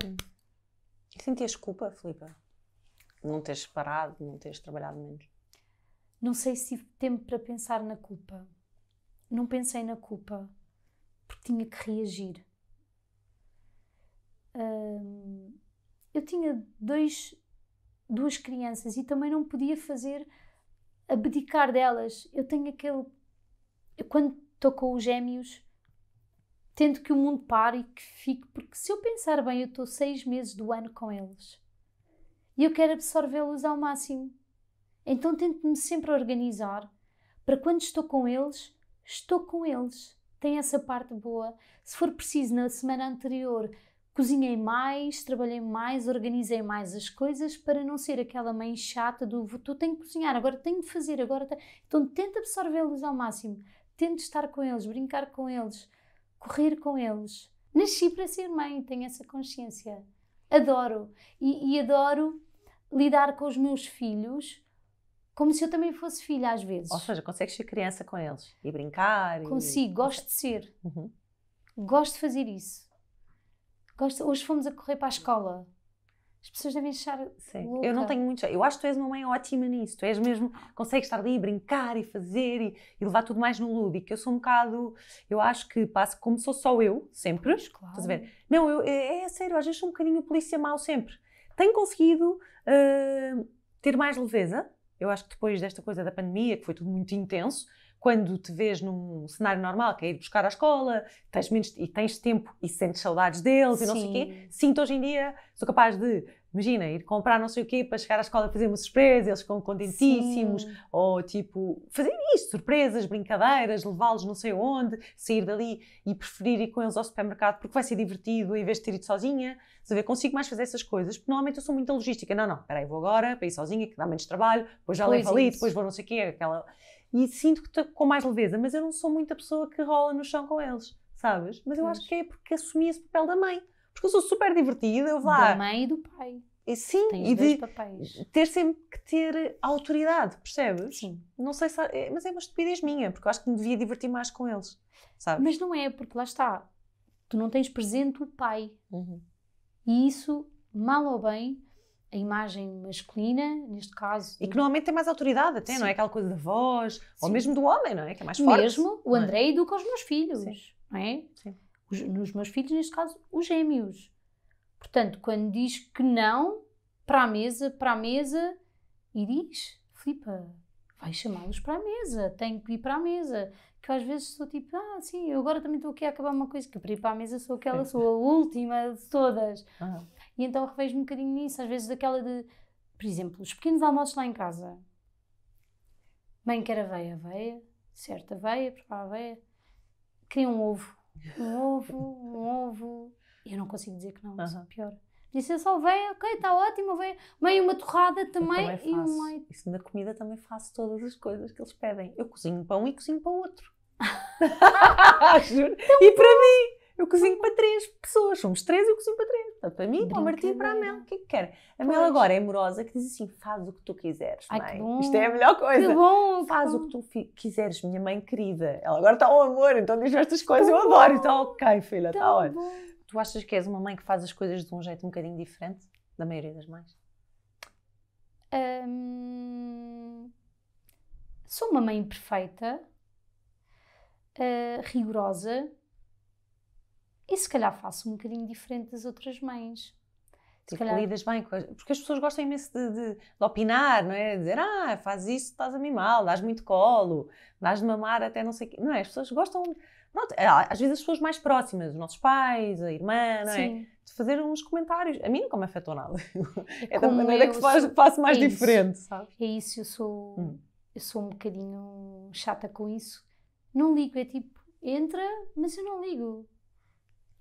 Sentias culpa, Filipa? Não teres parado, não teres trabalhado menos? Não sei se tive tempo para pensar na culpa. Não pensei na culpa porque tinha que reagir. Hum, eu tinha dois duas crianças e também não podia fazer abdicar delas. Eu tenho aquele. Eu, quando estou com os gêmeos, tento que o mundo pare e que fique, porque se eu pensar bem, eu estou seis meses do ano com eles e eu quero absorvê-los ao máximo. Então tento-me sempre organizar para quando estou com eles, estou com eles. Tem essa parte boa. Se for preciso, na semana anterior cozinhei mais, trabalhei mais, organizei mais as coisas para não ser aquela mãe chata do tu tenho que cozinhar, agora tenho de fazer, agora tenho... Então tenta absorvê-los ao máximo, tenta estar com eles, brincar com eles, correr com eles. Nasci para ser mãe, tenho essa consciência. Adoro. E, e adoro lidar com os meus filhos como se eu também fosse filha às vezes. Ou seja, consegues ser criança com eles e brincar? Consigo, e... gosto de ser. Uhum. Gosto de fazer isso. Gosto, hoje fomos a correr para a escola. As pessoas devem achar. Sim. Louca. Eu não tenho muito. Eu acho que tu és uma mãe ótima nisso. Tu és mesmo. Consegues estar ali a brincar e fazer e, e levar tudo mais no lúdico. Eu sou um bocado. Eu acho que passo como sou só eu, sempre. claro. Estás a ver? Não, eu, é, é, sério. Às vezes sou um bocadinho polícia mau sempre. Tenho conseguido uh, ter mais leveza. Eu acho que depois desta coisa da pandemia, que foi tudo muito intenso, quando te vês num cenário normal, que é ir buscar à escola, tens menos, e tens tempo e sentes saudades deles Sim. e não sei o quê, sinto hoje em dia, sou capaz de, imagina, ir comprar não sei o quê para chegar à escola fazer uma surpresa, eles ficam contentíssimos, Sim. ou tipo, fazer isso, surpresas, brincadeiras, levá-los não sei onde, sair dali e preferir ir com eles ao supermercado porque vai ser divertido em vez de ter ido sozinha, saber, consigo mais fazer essas coisas, porque normalmente eu sou muito logística, não, não, peraí, vou agora para ir sozinha, que dá menos trabalho, depois já pois levo ali, é depois vou não sei o quê, aquela e sinto que estou com mais leveza, mas eu não sou muita pessoa que rola no chão com eles, sabes? Mas eu acho que é porque assumi esse papel da mãe, porque eu sou super divertida, eu vou lá Da mãe e do pai. E, sim, Tens e de papéis. ter sempre que ter autoridade, percebes? Sim. Não sei se. É, mas é uma estupidez minha, porque eu acho que me devia divertir mais com eles, sabes? Mas não é, porque lá está. Tu não tens presente o pai. Uhum. E isso, mal ou bem, a imagem masculina, neste caso. E que normalmente tem mais autoridade, até, Sim. não é? Aquela coisa da voz, Sim. ou mesmo do homem, não é? Que é mais forte. Mesmo o André é? educa os meus filhos, Sim. não é? Sim. Os, nos meus filhos, neste caso, os gêmeos. Portanto, quando diz que não, para a mesa, para a mesa, e diz, flipa, vai chamá-los para a mesa, tenho que ir para a mesa. Que eu, às vezes sou tipo, ah, sim, eu agora também estou aqui a acabar uma coisa, que para ir para a mesa sou aquela, sou a última de todas. Ah. E então revejo-me um bocadinho nisso, às vezes daquela de, por exemplo, os pequenos almoços lá em casa. Mãe quer aveia, aveia, certo, aveia, prepara aveia. Queria um ovo, um ovo, um ovo. Eu não consigo dizer que não, uhum. pior. Disse eu só aveia ok, está ótimo, aveia Mãe, uma torrada também, também e uma. Isso na comida também faço todas as coisas que eles pedem. Eu cozinho para um e cozinho para o outro. Juro. Então, e para mim, eu cozinho para três pessoas, somos três, eu cozinho para três. Portanto, para mim, para o Martim e para a Mel, o que é que quer? A Mel agora é amorosa que diz assim: faz o que tu quiseres. Ai, mãe. que bom. Isto é a melhor coisa. Que bom, faz que bom. o que tu quiseres, minha mãe querida. Ela agora está ao amor, então diz estas coisas, eu bom. adoro. Então, ok, filha, está ótimo. Tu achas que és uma mãe que faz as coisas de um jeito um bocadinho diferente da maioria das mães? sou uma mãe imperfeita, uh, ah, rigorosa e se calhar faço um bocadinho diferente das outras mães. Tipo, calhar... lidas bem com as... Porque as pessoas gostam imenso de, de, de, opinar, não é? Dizer, ah, faz isso, estás a mim mal, dás muito colo, dás de mamar até não sei o quê. Não é? As pessoas gostam... Pronto, é, às vezes as pessoas mais próximas, os nossos pais, a irmã, não é? Sim. De fazer uns comentários. A mim nunca me afetou nada. É da maneira que faz, sou... faço mais é diferente, sabe? É isso, eu sou... Hum. Eu sou um bocadinho chata com isso. Não ligo, é tipo, entra, mas eu não ligo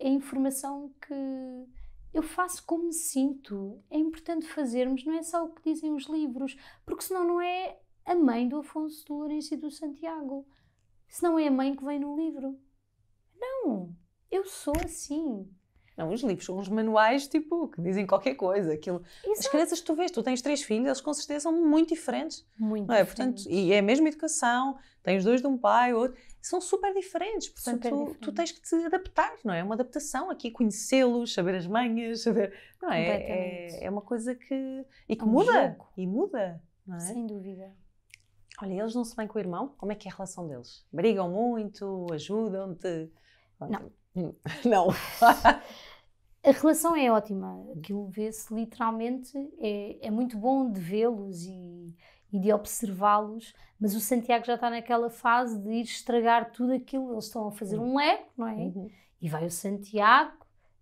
é informação que eu faço como me sinto. É importante fazermos, não é só o que dizem os livros, porque senão não é a mãe do Afonso de Lourenço e do Santiago. Se não é a mãe que vem no livro. Não, eu sou assim. Não, os livros são uns manuais, tipo, que dizem qualquer coisa. Aquilo. As crianças que tu vês, tu tens três filhos, eles com certeza são muito diferentes. Muito não é? Diferentes. Portanto, e é a mesma educação, tens dois de um pai, outro. São super diferentes, portanto, super diferente. tu, tens que te adaptar, não é? É uma adaptação aqui, conhecê-los, saber as manhas, saber. Não é? É, é, uma coisa que. E que é um muda. Jogo. E muda, não é? Sem dúvida. Olha, eles não se vêm com o irmão? Como é que é a relação deles? Brigam muito? Ajudam-te? Não, Não. a relação é ótima. Aquilo vê-se literalmente, é, é muito bom de vê-los e, e de observá-los, mas o Santiago já está naquela fase de ir estragar tudo aquilo. Eles estão a fazer um eco, não é? Uhum. E vai o Santiago,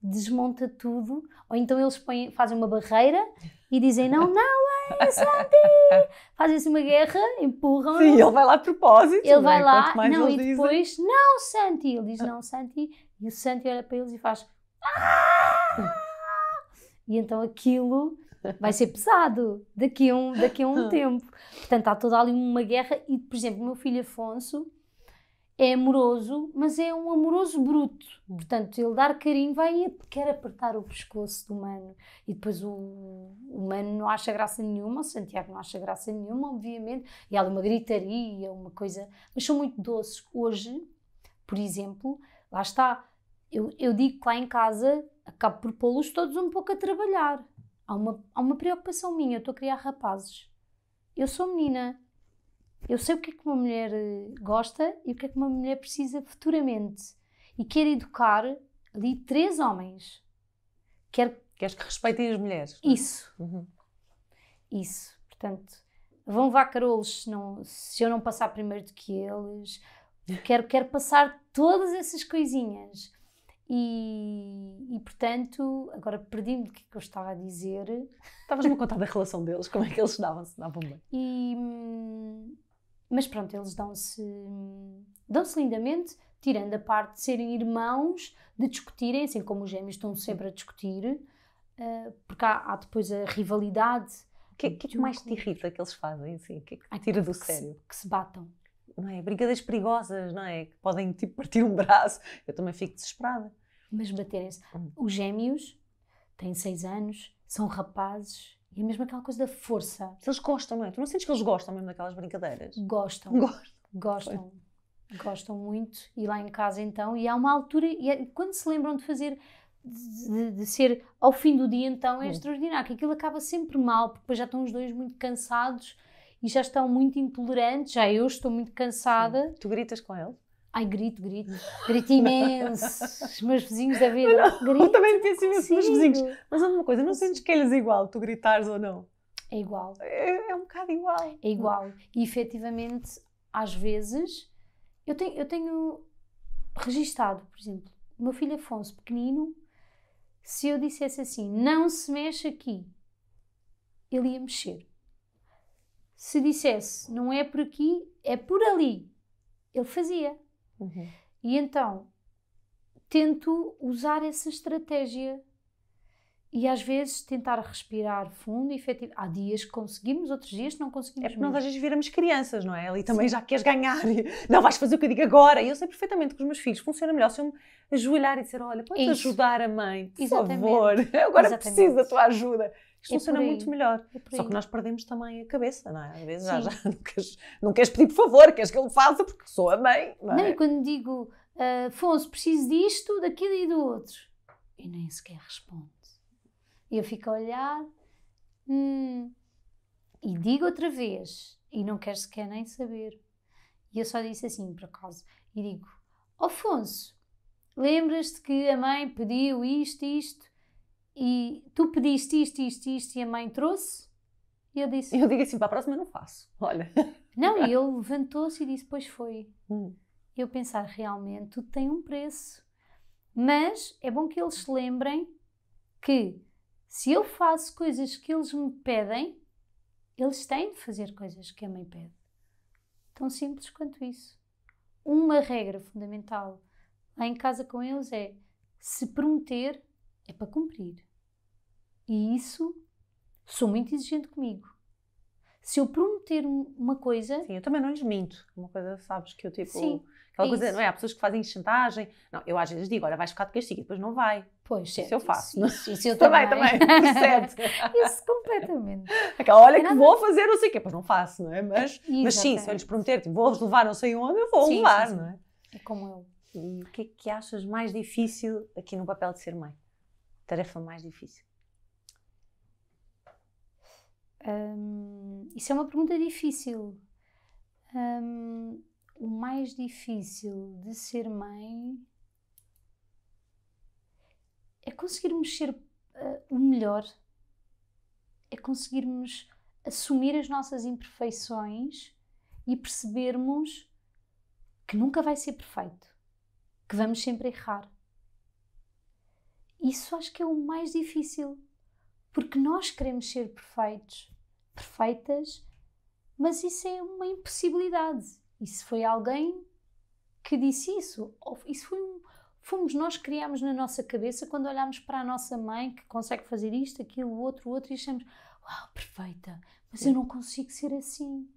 desmonta tudo, ou então eles põem, fazem uma barreira e dizem: Não, não, é Santi! Fazem-se assim uma guerra, empurram. Sim, ele vai lá a propósito. Ele vai é? lá, não, e dizem... depois: Não, Santi! Ele diz: Não, Santi. E o Santi olha para eles e faz. Ah! e então aquilo vai ser pesado daqui a um, daqui a um tempo. Portanto, há toda ali uma guerra. E, por exemplo, o meu filho Afonso é amoroso, mas é um amoroso bruto. Hum. Portanto, ele dar carinho vai e quer apertar o pescoço do mano E depois o, o não acha graça nenhuma, o Santiago não acha graça nenhuma, obviamente. E há uma gritaria, uma coisa. Mas são muito doces. Hoje, por exemplo, lá está eu, eu digo que lá em casa acabo por pô-los todos um pouco a trabalhar. Há uma, há uma preocupação minha, eu estou a criar rapazes. Eu sou menina, eu sei o que é que uma mulher eh, gosta e o que é que uma mulher precisa futuramente. E quero educar ali três homens. Quero... Queres que respeitem as mulheres? É? Isso. Uhum. Isso. Portanto, vão vá carolos se, não, se eu não passar primeiro do que eles. Quero, quero passar todas essas coisinhas. E, e, portanto, agora perdi-me é que, eu estava a dizer. Estavas-me a contar da relação deles, como é que eles davam-se, davam bem. E, hum, mas pronto, eles dão-se dão-se lindamente, tirando a parte de serem irmãos, de discutirem, assim como os gêmeos estão sempre a discutir, eh, porque há, há depois a rivalidade. O que, é, que, é que mais te irrita que eles fazem assim? O que é que tira do sério? se, que se batam não é? Brincadeiras perigosas, não é? Que podem tipo partir um braço. Eu também fico desesperada. Mas baterem-se. Hum. Os gêmeos têm seis anos, são rapazes. E é mesmo aquela coisa da força. Eles gostam, não é? Tu não sentes que eles gostam mesmo daquelas brincadeiras? Gostam. Gostam. Gostam. Gostam muito. E lá em casa então, e há uma altura, e é, quando se lembram de fazer de, de, ser ao fim do dia então é hum. extraordinário, que aquilo acaba sempre mal, porque depois já estão os dois muito cansados e já estão muito intolerantes, já eu estou muito cansada. Sim. Tu gritas com ele? Ai, grito, grito. Grito imenso. Os meus vizinhos da vida. grito, eu também penso imenso os meus vizinhos. Mas uma coisa, não sentes que eles é igual, tu gritares ou não? É igual. É, é um bocado igual. É igual. E efetivamente, às vezes, eu tenho, eu tenho registado, por exemplo, o meu filho Afonso, pequenino, se eu dissesse assim, não se mexe aqui, ele ia mexer se dissesse não é por aqui, é por ali, ele fazia. Uhum. E então tento usar essa estratégia e às vezes tentar respirar fundo, efetivo. Há dias que conseguimos, outros dias não conseguimos. É porque nós às vezes viramos crianças, não é? E também Sim. já queres ganhar, não vais fazer o que eu digo agora. E eu sei perfeitamente que os meus filhos funciona melhor se eu me ajoelhar e dizer: Olha, podes Isso. ajudar a mãe, por Exatamente. favor, agora Exatamente. preciso da tua ajuda. Isto é funciona muito melhor. É Só que nós perdemos também a cabeça, não é? Às vezes já, já não, queres, não, queres, pedir por favor, queres que ele faça porque sou a mãe. Não, não e é? quando digo, uh, Afonso, preciso disto, daquilo e do outro, e nem sequer responde. e Eu fico a olhar hum, e digo outra vez, e não quer sequer nem saber. E eu só disse assim, por acaso, e digo: Afonso, lembras-te que a mãe pediu isto, isto? e tu pediste isto, isto, isto, e a mãe trouxe. E eu disse. Eu digo assim: para a próxima não faço. Olha. Não, e ele levantou-se e disse: Pois foi. Hum. Eu pensar, realmente, tudo tem um preço. Mas é bom que eles se lembrem que se eu faço coisas que eles me pedem, eles têm de fazer coisas que a mãe pede. Tão simples quanto isso. Uma regra fundamental lá em casa com eles é: se prometer, é para cumprir. E isso sou muito exigente comigo. Se eu prometer uma coisa. Sim, eu também não lhes minto. É uma coisa, sabes, que eu tipo. Sim. Aquela é coisa, não é? Há pessoas que fazem chantagem. Não, eu às vezes digo, olha, vais ficar de castigo e depois não vai. Pois, certo. Isso eu faço. Isso, isso, isso eu também. Também, também. Percebe? isso, completamente. Aquela, olha, é que nada... vou fazer não sei o quê, depois não faço, não é? Mas, mas sim, se eu lhes prometer, tipo, vou-vos levar não sei onde, eu vou sim, levar, sim, sim. não é? É como eu. E o que é que achas mais difícil aqui no papel de ser mãe? Tarefa mais difícil? Um, isso é uma pergunta difícil. Um, o mais difícil de ser mãe é conseguirmos ser uh, o melhor, é conseguirmos assumir as nossas imperfeições e percebermos que nunca vai ser perfeito, que vamos sempre errar. Isso acho que é o mais difícil porque nós queremos ser perfeitos, perfeitas, mas isso é uma impossibilidade. E se foi alguém que disse isso, isso foi um, fomos nós que criámos na nossa cabeça quando olhámos para a nossa mãe que consegue fazer isto, aquilo, outro, outro e achamos, uau, perfeita, mas eu não consigo ser assim.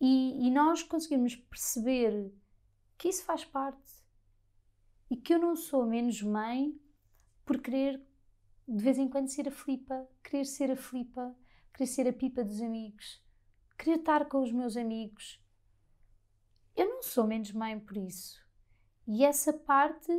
E, e nós conseguimos perceber que isso faz parte e que eu não sou menos mãe por querer de vez em quando ser a flipa, querer ser a flipa, querer ser a pipa dos amigos, querer estar com os meus amigos. Eu não sou menos mãe por isso. E essa parte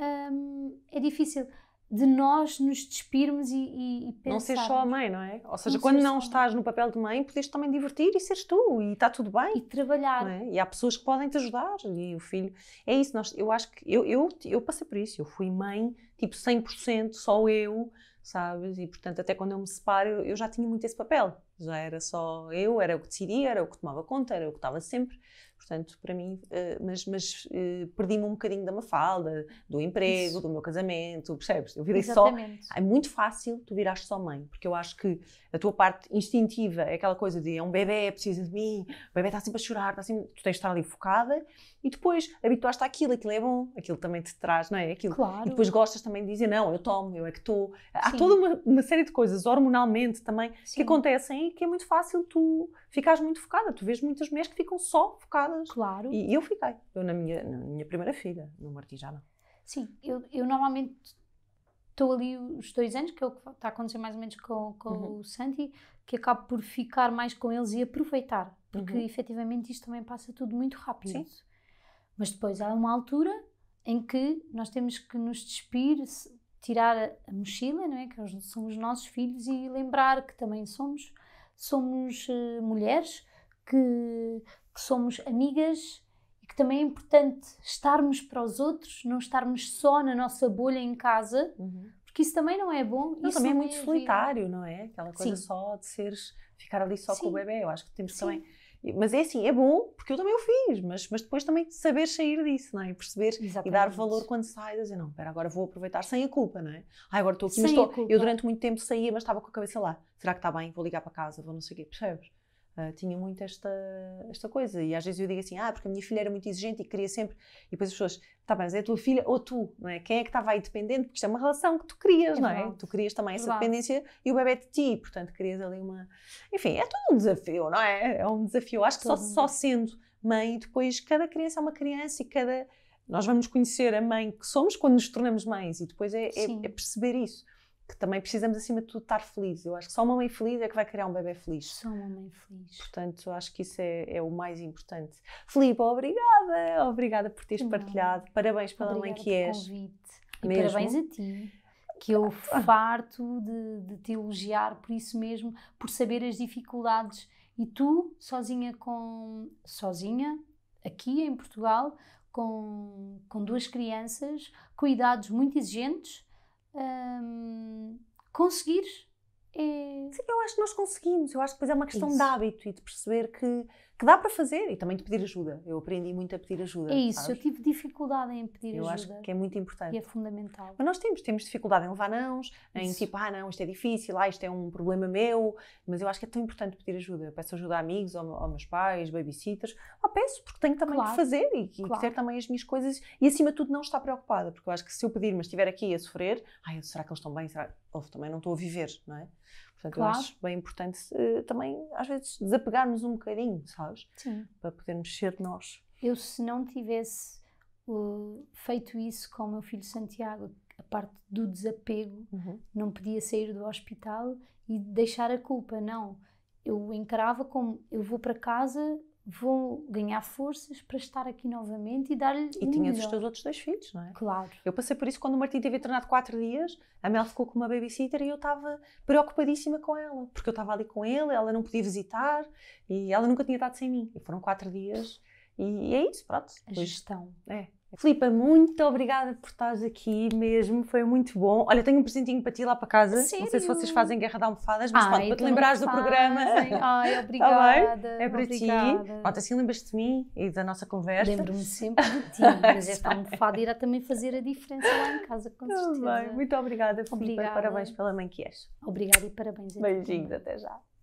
hum, é difícil de nós nos despirmos e, e, e pensar. Não ser só a mãe, não é? Ou seja, não quando não estás no papel de mãe, podes também divertir e seres tu, e está tudo bem. E trabalhar. É? E há pessoas que podem te ajudar, e o filho. É isso, nós, eu acho que. Eu, eu, eu passei por isso, eu fui mãe, tipo 100%, só eu, sabes? E portanto, até quando eu me separo, eu, eu já tinha muito esse papel. Já era só eu, era o que decidia, era o que tomava conta, era o que estava sempre. Portanto, para mim, uh, mas, mas uh, perdi-me um bocadinho da Mafalda, do emprego, Isso. do meu casamento, percebes? Eu virei Exatamente. só. É muito fácil tu virares só mãe, porque eu acho que a tua parte instintiva é aquela coisa de é um bebê, precisa de mim, o bebê está sempre a chorar, está sempre. Tu tens de estar ali focada e depois habituaste àquilo, aquilo é bom, aquilo também te traz, não é? Aquilo. Claro. E depois gostas também de dizer, não, eu tomo, eu é que estou. Há toda uma, uma, série de coisas hormonalmente também Sim. que acontecem e que é muito fácil tu ficares muito focada. Tu vês muitas mulheres que ficam só focadas Claro. E, eu fiquei, eu na minha, na minha primeira filha, no Martijana. Sim, eu, eu normalmente estou ali os dois anos, que é o que está a acontecer mais ou menos com, com uhum. o Santi, que acabo por ficar mais com eles e aproveitar, porque uhum. efetivamente isto também passa tudo muito rápido. Sim. Mas depois há uma altura em que nós temos que nos despir, tirar a mochila, não é? que são os nossos filhos, e lembrar que também somos, somos uh, mulheres que que somos amigas e que também é importante estarmos para os outros, não estarmos só na nossa bolha em casa, uhum. porque isso também não é bom. Não, isso também é muito é solitário, não é? Aquela coisa Sim. só de seres, ficar ali só Sim. com o bebê. Eu acho que temos Sim. também. Mas é assim, é bom, porque eu também o fiz, mas, mas depois também saber sair disso, não é? E perceber Exatamente. e dar valor quando sai, dizer, não, espera, agora vou aproveitar sem a culpa, não é? Ah, agora estou aqui, sem mas estou. Eu durante muito tempo saía, mas estava com a cabeça lá. Será que está bem? Vou ligar para casa, vou não sei o quê, percebes? Uh, tinha muito esta, esta coisa. E às vezes eu digo assim, ah, porque a minha filha era muito exigente e queria sempre. E depois as pessoas, tá bem, mas é a tua filha ou tu, não é? Quem é que estava tá aí dependente? Porque isto é uma relação que tu querias, é não é? Tu querias também essa dependência e o bebê de ti, portanto querias ali uma. Enfim, é todo um desafio, não é? É um desafio. Acho que só, só sendo mãe, depois cada criança é uma criança e cada. Nós vamos conhecer a mãe que somos quando nos tornamos mães e depois é, é perceber isso que também precisamos, acima de tudo, estar felizes. Eu acho que só uma mãe feliz é que vai criar um bebê feliz. Só uma mãe feliz. Portanto, acho que isso é, é o mais importante. Filipe, obrigada! Obrigada por teres Não. partilhado. Parabéns pela obrigada mãe que és. Convite. E parabéns a ti. Que eu ah. farto de, de te elogiar por isso mesmo, por saber as dificuldades. E tu, sozinha com. sozinha, aqui em Portugal, com, com duas crianças, cuidados muito exigentes, um, conseguir. É... Sim, eu acho que nós conseguimos. Eu acho que depois é uma questão Isso. de hábito e de perceber que que dá para fazer e também de pedir ajuda. Eu aprendi muito a pedir ajuda. É isso, sabes? eu tive dificuldade em pedir eu ajuda. Eu acho que é muito importante. E é fundamental. Mas nós temos, temos dificuldade em levar nãos, em isso. tipo, ah não, isto é difícil, ah isto é um problema meu, mas eu acho que é tão importante pedir ajuda. Eu peço ajuda a amigos, ou, ou meus pais, babysitters, ah, peço, porque tenho também claro. que fazer e, e claro. ter também as minhas coisas e acima de tudo não estar preocupada, porque eu acho que se eu pedir, mas estiver aqui a sofrer, ai, será que eles estão bem? Será... também não estou a viver, não é? Portanto, claro. eu acho bem importante uh, também, às vezes, desapegarmos um bocadinho, sabes? Sim. Para podermos ser nós. Eu, se não tivesse uh, feito isso com o meu filho Santiago, a parte do desapego, uhum. não podia sair do hospital e deixar a culpa, não. Eu encarava como eu vou para casa, vou ganhar forças para estar aqui novamente e dar-lhe. E um tinhas melhor. os teus outros dois filhos, não é? Claro. Eu passei por isso quando o Martim teve internado quatro dias, a Mel ficou com uma babysitter e eu estava preocupadíssima com ela, porque eu estava ali com ele, ela não podia visitar e ela nunca tinha estado sem mim. E foram quatro dias e é isso, pronto. A pois, gestão. É. Filipa, muito obrigada por estares aqui mesmo, foi muito bom. Olha, tenho um presentinho para ti lá para casa. Sério? Não sei se vocês fazem Guerra de Almofadas, mas Ai, pronto, para te então lembrares do programa. Ai, obrigada. Tá é para obrigada. ti. Pronto, assim lembras-te de mim e da nossa conversa. Lembro-me sempre de ti, mas esta almofada irá também fazer a diferença lá em casa, com certeza. Tá bem. Muito obrigada, Filipa. Obrigada. Parabéns pela mãe que és. Obrigada e parabéns a Beijinhos, até já.